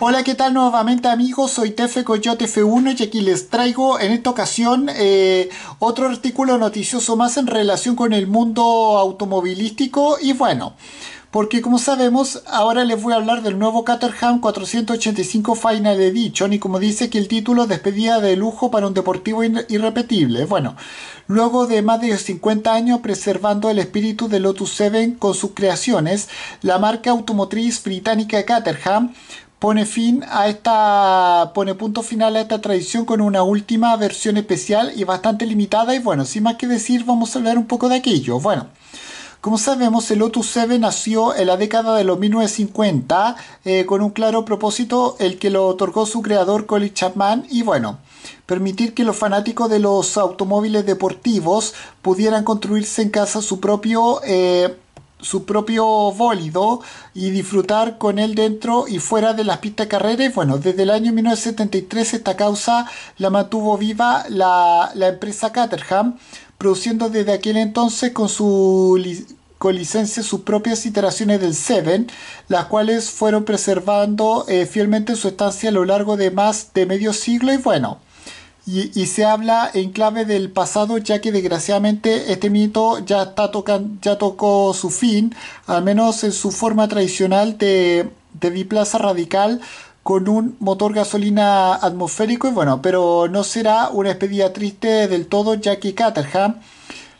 Hola, ¿qué tal nuevamente amigos? Soy Tefe Coyote F1 y aquí les traigo en esta ocasión eh, otro artículo noticioso más en relación con el mundo automovilístico y bueno, porque como sabemos, ahora les voy a hablar del nuevo Caterham 485 Final Edition y como dice que el título despedida de lujo para un deportivo irrepetible. Bueno, luego de más de 50 años preservando el espíritu de Lotus 7 con sus creaciones, la marca automotriz británica Caterham pone fin a esta pone punto final a esta tradición con una última versión especial y bastante limitada y bueno, sin más que decir, vamos a hablar un poco de aquello. Bueno, como sabemos, el Lotus 7 nació en la década de los 1950 eh, con un claro propósito, el que lo otorgó su creador Colin Chapman y bueno, permitir que los fanáticos de los automóviles deportivos pudieran construirse en casa su propio eh, su propio bólido y disfrutar con él dentro y fuera de las pistas de bueno, desde el año 1973 esta causa la mantuvo viva la, empresa Caterham, produciendo desde aquel entonces con su con licencia sus propias iteraciones del Seven, las cuales fueron preservando eh, fielmente su estancia a lo largo de más de medio siglo y bueno, y, se habla en clave del pasado ya que desgraciadamente este mito ya, está ya tocó su fin, al menos en su forma tradicional de, de biplaza radical con un motor gasolina atmosférico y bueno, pero no será una despedida triste del todo ya que Caterham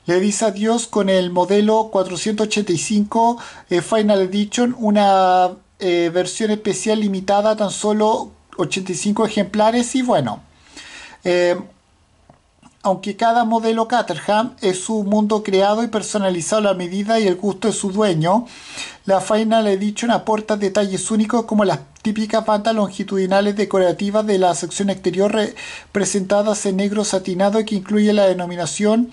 le dice adiós con el modelo 485 eh, Final Edition, una eh, versión especial limitada tan solo 85 ejemplares y bueno. Eh, aunque cada modelo Caterham es un mundo creado y personalizado a la medida y el gusto de su dueño, la Final Edition aporta detalles únicos como las típicas bandas longitudinales decorativas de la sección exterior representadas en negro satinado que incluye la denominación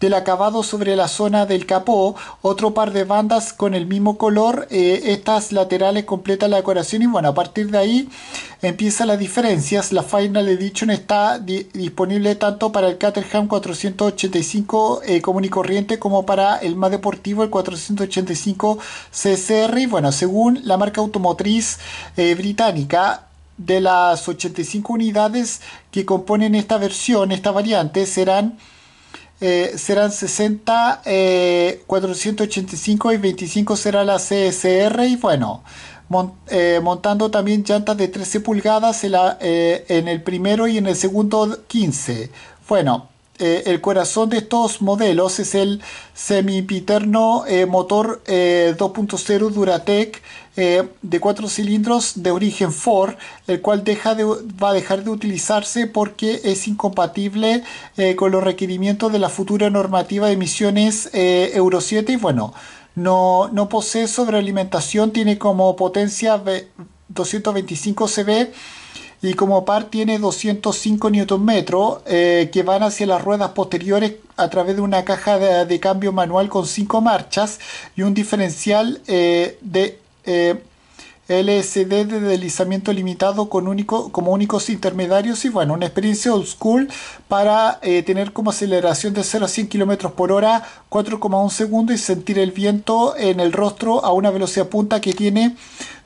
del acabado sobre la zona del capó, otro par de bandas con el mismo color, eh, estas laterales completan la decoración y bueno, a partir de ahí empiezan las diferencias. La Final Edition está disponible tanto para el Caterham 485 eh, común y corriente como para el más deportivo, el 485 CCR. Y bueno, según la marca automotriz eh, británica, de las 85 unidades que componen esta versión, esta variante, serán eh, serán 60, 485 eh, y 25 será la CSR y bueno, eh, montando también llantas de 13 pulgadas en, la, en, el primero y en el segundo 15. Bueno, eh, el corazón de estos modelos es el semipiterno eh, motor 2.0 eh, Duratec de cuatro cilindros de origen Ford, el cual deja va a dejar de utilizarse porque es incompatible con los requerimientos de la futura normativa de emisiones Euro 7 y bueno, no, no posee sobrealimentación, tiene como potencia 225 CV y como par tiene 205 Nm eh, que van hacia las ruedas posteriores a través de una caja de, cambio manual con 5 marchas y un diferencial eh, de eh, LSD de deslizamiento limitado con único, como únicos intermediarios y bueno, una experiencia old school para tener como aceleración de 0 a 100 km por hora 4,1 segundos y sentir el viento en el rostro a una velocidad punta que tiene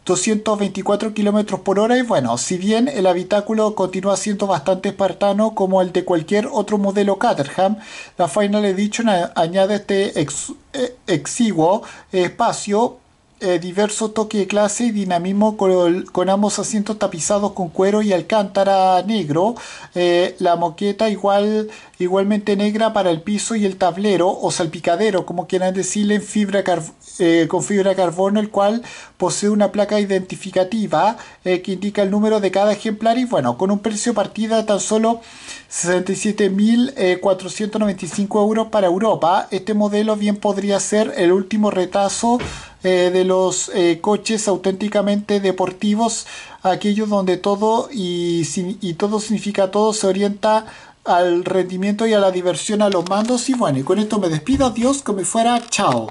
224 kilómetros por hora y bueno, si bien el habitáculo continúa siendo bastante espartano como el de cualquier otro modelo Caterham, la Final Edition añade este eh, exiguo espacio eh, diverso toque de clase y dinamismo con, ambos asientos tapizados con cuero y alcántara negro, eh, la moqueta igual, igualmente negra para el piso y el tablero o salpicadero, como quieran decirle, en fibra eh, con fibra de carbono, el cual posee una placa identificativa que indica el número de cada ejemplar y bueno, con un precio partida tan solo 67.495 euros para Europa, este modelo bien podría ser el último retazo eh, de los eh, coches auténticamente deportivos, aquellos donde todo y, y todo significa todo se orienta al rendimiento y a la diversión a los mandos. Y bueno, y con esto me despido, adiós, que me fuera, chao.